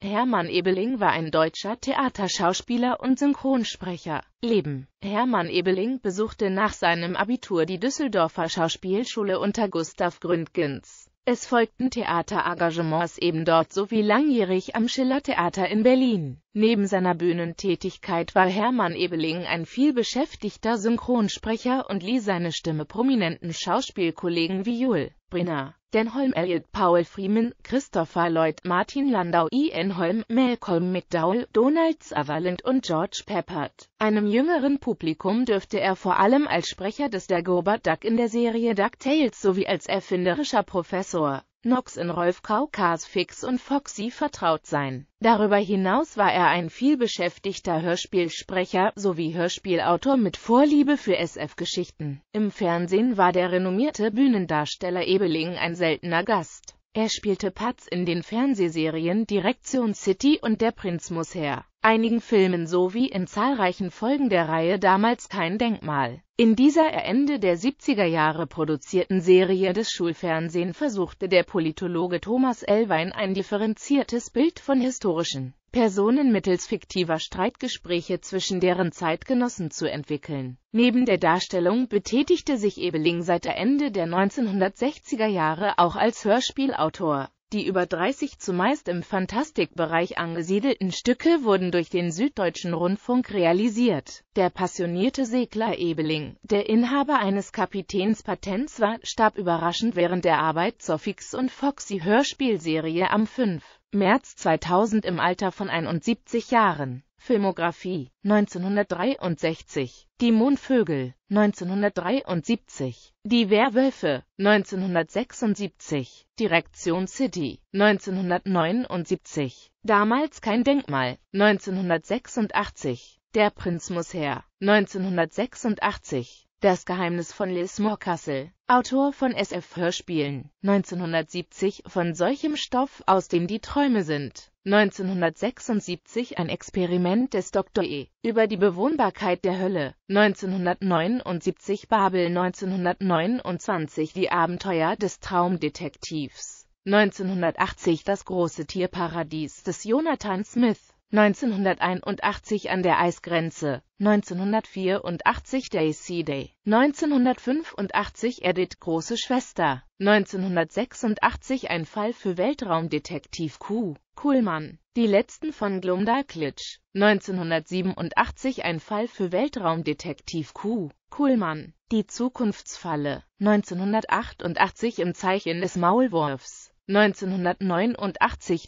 Hermann Ebeling war ein deutscher Theaterschauspieler und Synchronsprecher. Leben Hermann Ebeling besuchte nach seinem Abitur die Düsseldorfer Schauspielschule unter Gustav Gründgens. Es folgten Theaterengagements eben dort sowie langjährig am Schiller Theater in Berlin. Neben seiner Bühnentätigkeit war Hermann Ebeling ein vielbeschäftigter Synchronsprecher und lieh seine Stimme prominenten Schauspielkollegen wie Yul Brynner, Denholm Elliott, Paul Freeman, Christopher Lloyd, Martin Landau, Ian e Holm, Malcolm McDowell, Donald Sutherland und George Peppert. Einem jüngeren Publikum dürfte er vor allem als Sprecher des Dagobert Duck in der Serie DuckTales sowie als erfinderischer Professor Nox in Rolf Kaukas Fix und Foxy vertraut sein. Darüber hinaus war er ein vielbeschäftigter Hörspielsprecher sowie Hörspielautor mit Vorliebe für SF-Geschichten. Im Fernsehen war der renommierte Bühnendarsteller Ebeling ein seltener Gast. Er spielte Patz in den Fernsehserien Direktion City und Der Prinz muss her, einigen Filmen sowie in zahlreichen Folgen der Reihe Damals kein Denkmal. In dieser Ende der 70er Jahre produzierten Serie des Schulfernsehen versuchte der Politologe Thomas Elwein ein differenziertes Bild von historischen Personen mittels fiktiver Streitgespräche zwischen deren Zeitgenossen zu entwickeln. Neben der Darstellung betätigte sich Ebeling seit Ende der 1960er Jahre auch als Hörspielautor. Die über 30 zumeist im Fantastikbereich angesiedelten Stücke wurden durch den Süddeutschen Rundfunk realisiert. Der passionierte Segler Ebeling, der Inhaber eines Kapitänspatents war, starb überraschend während der Arbeit zur Fix- und Foxy-Hörspielserie am 5. März 2000 im Alter von 71 Jahren. Filmografie 1963, Die Mondvögel 1973, Die Werwölfe 1976, Direktion City 1979, Damals kein Denkmal 1986, Der Prinz muss her 1986, das Geheimnis von Liz Morkassel, Autor von SF Hörspielen, 1970 von solchem Stoff, aus dem die Träume sind. 1976 ein Experiment des Dr. E. über die Bewohnbarkeit der Hölle. 1979 Babel 1929 Die Abenteuer des Traumdetektivs. 1980 Das große Tierparadies des Jonathan Smith. 1981 an der Eisgrenze, 1984 Daisy Day, 1985 Edith Große Schwester, 1986 Ein Fall für Weltraumdetektiv Q, Kuhlmann, Die Letzten von Klitsch, 1987 Ein Fall für Weltraumdetektiv Q, Kuhlmann, Die Zukunftsfalle, 1988 Im Zeichen des Maulwurfs 1989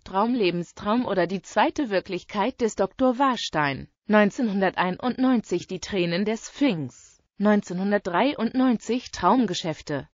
Traum Lebenstraum oder die zweite Wirklichkeit des Dr. Warstein, 1991 Die Tränen der Sphinx, 1993 Traumgeschäfte,